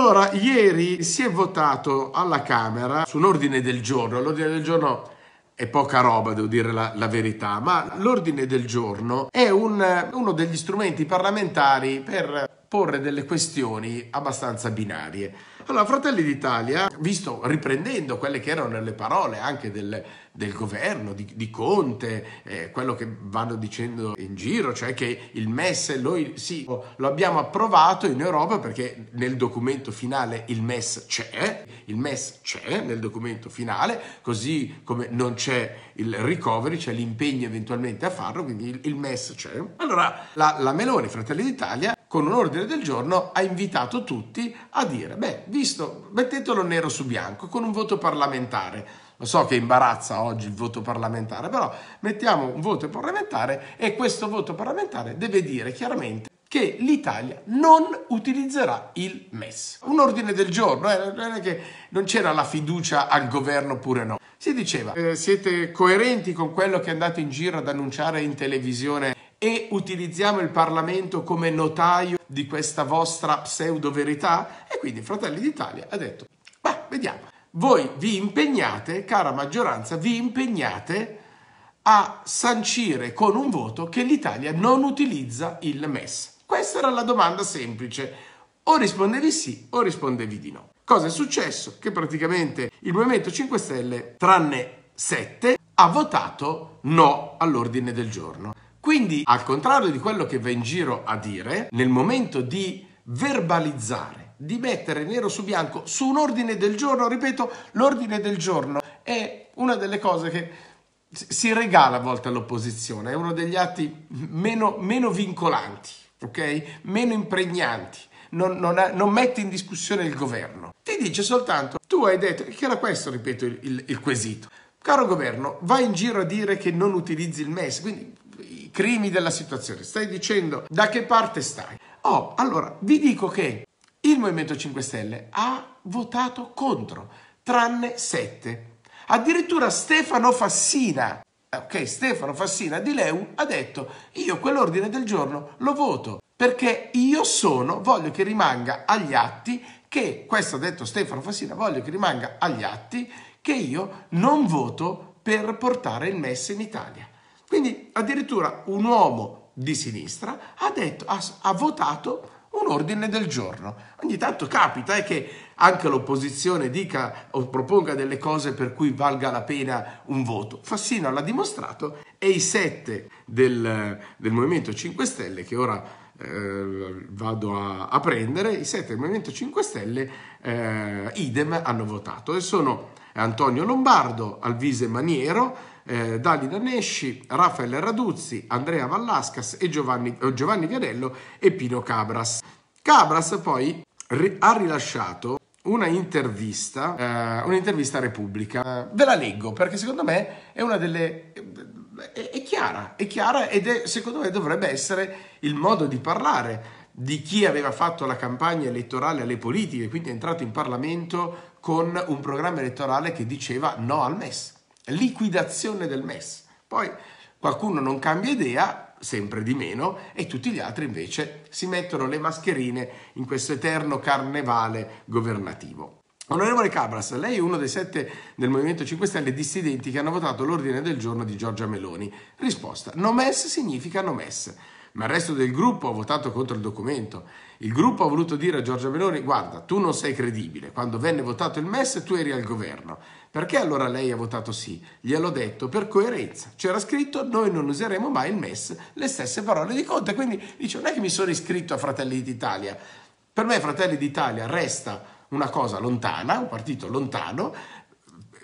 Allora, ieri si è votato alla Camera su un ordine del giorno. L'ordine del giorno è poca roba, devo dire la, la verità, ma l'ordine del giorno è un, uno degli strumenti parlamentari per porre delle questioni abbastanza binarie. Allora, Fratelli d'Italia, visto riprendendo quelle che erano le parole anche del, del governo, di, di Conte, eh, quello che vanno dicendo in giro, cioè che il MES noi sì, lo abbiamo approvato in Europa perché nel documento finale il MES c'è, il MES c'è nel documento finale, così come non c'è il recovery, c'è l'impegno eventualmente a farlo, quindi il, il MES c'è. Allora, la, la Meloni, Fratelli d'Italia, con un ordine del giorno ha invitato tutti a dire, beh, visto, mettetelo nero su bianco con un voto parlamentare. Lo so che imbarazza oggi il voto parlamentare, però mettiamo un voto parlamentare e questo voto parlamentare deve dire chiaramente che l'Italia non utilizzerà il MES. Un ordine del giorno, eh, non è che non c'era la fiducia al governo oppure no. Si diceva, eh, siete coerenti con quello che andate in giro ad annunciare in televisione e utilizziamo il Parlamento come notaio di questa vostra pseudo verità? E quindi Fratelli d'Italia ha detto, beh, vediamo, voi vi impegnate, cara maggioranza, vi impegnate a sancire con un voto che l'Italia non utilizza il MES. Questa era la domanda semplice, o rispondevi sì o rispondevi di no. Cosa è successo? Che praticamente il Movimento 5 Stelle, tranne 7, ha votato no all'ordine del giorno. Quindi, al contrario di quello che va in giro a dire, nel momento di verbalizzare, di mettere nero su bianco su un ordine del giorno, ripeto, l'ordine del giorno è una delle cose che si regala a volte all'opposizione, è uno degli atti meno, meno vincolanti, ok? Meno impregnanti. Non, non, ha, non, mette in discussione il governo. Ti dice soltanto, tu hai detto, che era questo, ripeto, il, il, il quesito. Caro governo, vai in giro a dire che non utilizzi il MES, quindi crimi della situazione, stai dicendo da che parte stai. Oh, allora vi dico che il Movimento 5 Stelle ha votato contro, tranne 7. Addirittura Stefano Fassina, ok, Stefano Fassina di Leu ha detto io quell'ordine del giorno lo voto perché io sono, voglio che rimanga agli atti che, questo ha detto Stefano Fassina, voglio che rimanga agli atti che io non voto per portare il MES in Italia. Quindi addirittura un uomo di sinistra ha, detto, ha, ha votato un ordine del giorno. Ogni tanto capita eh, che anche l'opposizione dica o proponga delle cose per cui valga la pena un voto. Fassino l'ha dimostrato e i sette del, del Movimento 5 Stelle, che ora eh, vado a, a, prendere, i sette del Movimento 5 Stelle eh, idem hanno votato e sono Antonio Lombardo, Alvise Maniero, eh, Dalida Nesci, Raffaele Raduzzi, Andrea Vallascas e Giovanni, eh, Giovanni Vianello e Pino Cabras. Cabras poi ri- ha rilasciato una intervista, eh, un'intervista a Repubblica. Eh, ve la leggo perché secondo me è una delle è, è chiara, è chiara ed è secondo me dovrebbe essere il modo di parlare di chi aveva fatto la campagna elettorale alle politiche, quindi è entrato in Parlamento con un programma elettorale che diceva no al MES, liquidazione del MES. Poi qualcuno non cambia idea, sempre di meno, e tutti gli altri invece si mettono le mascherine in questo eterno carnevale governativo. Onorevole Cabras, lei è uno dei sette del Movimento 5 Stelle dissidenti che hanno votato l'ordine del giorno di Giorgia Meloni. Risposta, nomes significa nomes, ma il resto del gruppo ha votato contro il documento. Il gruppo ha voluto dire a Giorgia Meloni, guarda, tu non sei credibile, quando venne votato il MES tu eri al governo. Perché allora lei ha votato sì? Gliel'ho detto per coerenza. C'era scritto, noi non useremo mai il MES, le stesse parole di Conte. Quindi dice, non è che mi sono iscritto a Fratelli d'Italia. Per me Fratelli d'Italia resta una cosa lontana, un partito lontano.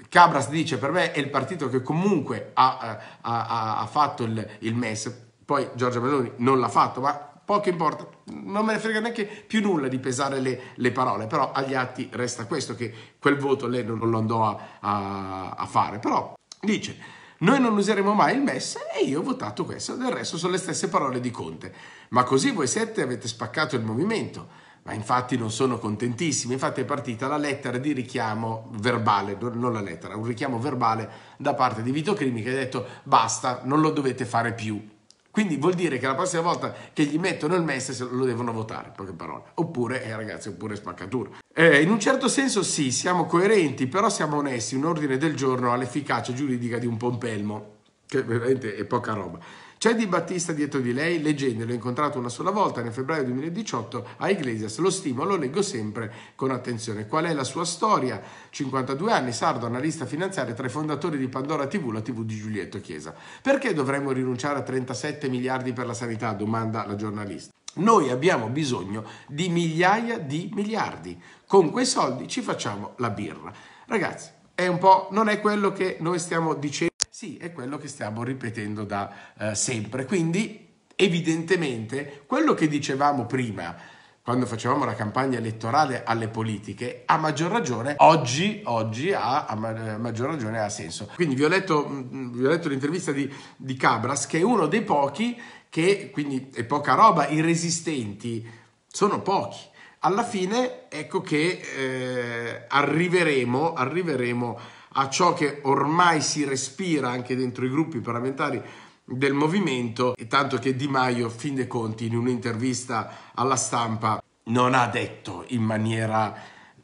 Cabras dice per me è il partito che comunque eh, ha, ha, ha fatto il, il MES, poi Giorgia Meloni non l'ha fatto, ma poco importa, non me ne frega neanche più nulla di pesare le, le, parole, però agli atti resta questo, che quel voto lei non, lo andò a, a, a fare, però dice, noi non useremo mai il MES e io ho votato questo, del resto sono le stesse parole di Conte, ma così voi siete avete spaccato il movimento, ma infatti non sono contentissimi, infatti è partita la lettera di richiamo verbale, non la lettera, un richiamo verbale da parte di Vito Crimi che ha detto basta, non lo dovete fare più. Quindi vuol dire che la prossima volta che gli mettono il MES lo devono votare, poche parole. Oppure, eh, ragazzi, oppure spaccatura. Eh, in un certo senso sì, siamo coerenti, però siamo onesti, un ordine del giorno ha l'efficacia giuridica di un pompelmo, che veramente è poca roba. C'è Di Battista dietro di lei, leggendo, l'ho incontrato una sola volta nel febbraio 2018 a Iglesias, lo stimo, lo leggo sempre con attenzione. Qual è la sua storia? 52 anni, sardo, analista finanziario, tra i fondatori di Pandora TV, la TV di Giulietto Chiesa. Perché dovremmo rinunciare a 37 miliardi per la sanità? domanda la giornalista. Noi abbiamo bisogno di migliaia di miliardi. Con quei soldi ci facciamo la birra. Ragazzi, è un po' non è quello che noi stiamo dicendo sì, è quello che stiamo ripetendo da eh, sempre. Quindi, evidentemente, quello che dicevamo prima, quando facevamo la campagna elettorale alle politiche, a maggior ragione oggi, oggi ha, a eh, maggior ragione ha senso. Quindi vi ho letto, mm, mm, vi ho letto l'intervista di, di, Cabras, che è uno dei pochi che, quindi è poca roba, i resistenti sono pochi. Alla fine ecco che eh, arriveremo, arriveremo a ciò che ormai si respira anche dentro i gruppi parlamentari del movimento, e tanto che Di Maio, fin dei conti, in un'intervista alla stampa non ha detto in maniera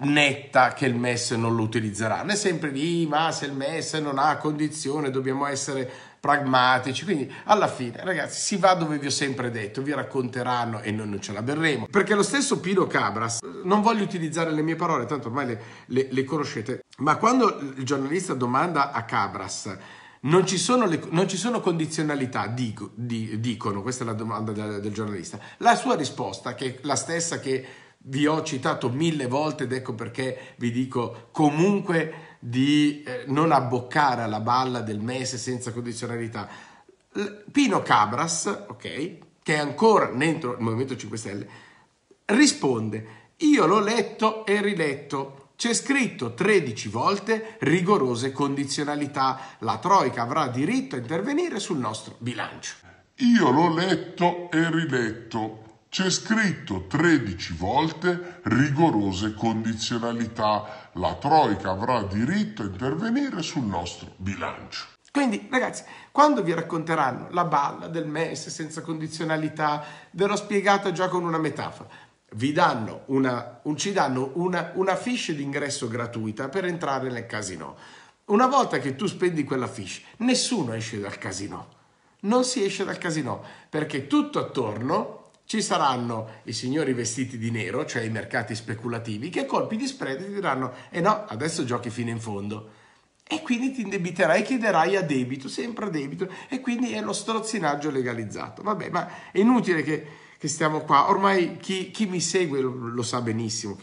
netta che il MES non lo utilizzerà. Ne è sempre lì, ma se il MES non ha condizione, dobbiamo essere pragmatici. Quindi alla fine, ragazzi, si va dove vi ho sempre detto, vi racconteranno e noi non ce la berremo. Perché lo stesso Pino Cabras, non voglio utilizzare le mie parole, tanto ormai le, le, le conoscete, ma quando il giornalista domanda a Cabras non ci, le, non ci sono, condizionalità, dico, di, dicono, questa è la domanda del, del, giornalista. La sua risposta, che è la stessa che vi ho citato mille volte ed ecco perché vi dico comunque di eh, non abboccare alla balla del mese senza condizionalità. Pino Cabras, ok, che è ancora dentro il Movimento 5 Stelle, risponde, io l'ho letto e riletto, c'è scritto 13 volte rigorose condizionalità, la Troica avrà diritto a intervenire sul nostro bilancio. Io l'ho letto e riletto, c'è scritto 13 volte rigorose condizionalità. La Troica avrà diritto a intervenire sul nostro bilancio. Quindi, ragazzi, quando vi racconteranno la balla del MES senza condizionalità, ve l'ho spiegata già con una metafora, vi danno una, un, ci danno una, una fiche d'ingresso gratuita per entrare nel casino. Una volta che tu spendi quella fiche, nessuno esce dal casino. Non si esce dal casino perché tutto attorno ci saranno i signori vestiti di nero, cioè i mercati speculativi, che a colpi di spread ti diranno eh no, adesso giochi fino in fondo. E quindi ti indebiterai, chiederai a debito, sempre a debito, e quindi è lo strozzinaggio legalizzato. Vabbè, ma è inutile che, che stiamo qua, ormai chi, chi mi segue lo, lo sa benissimo.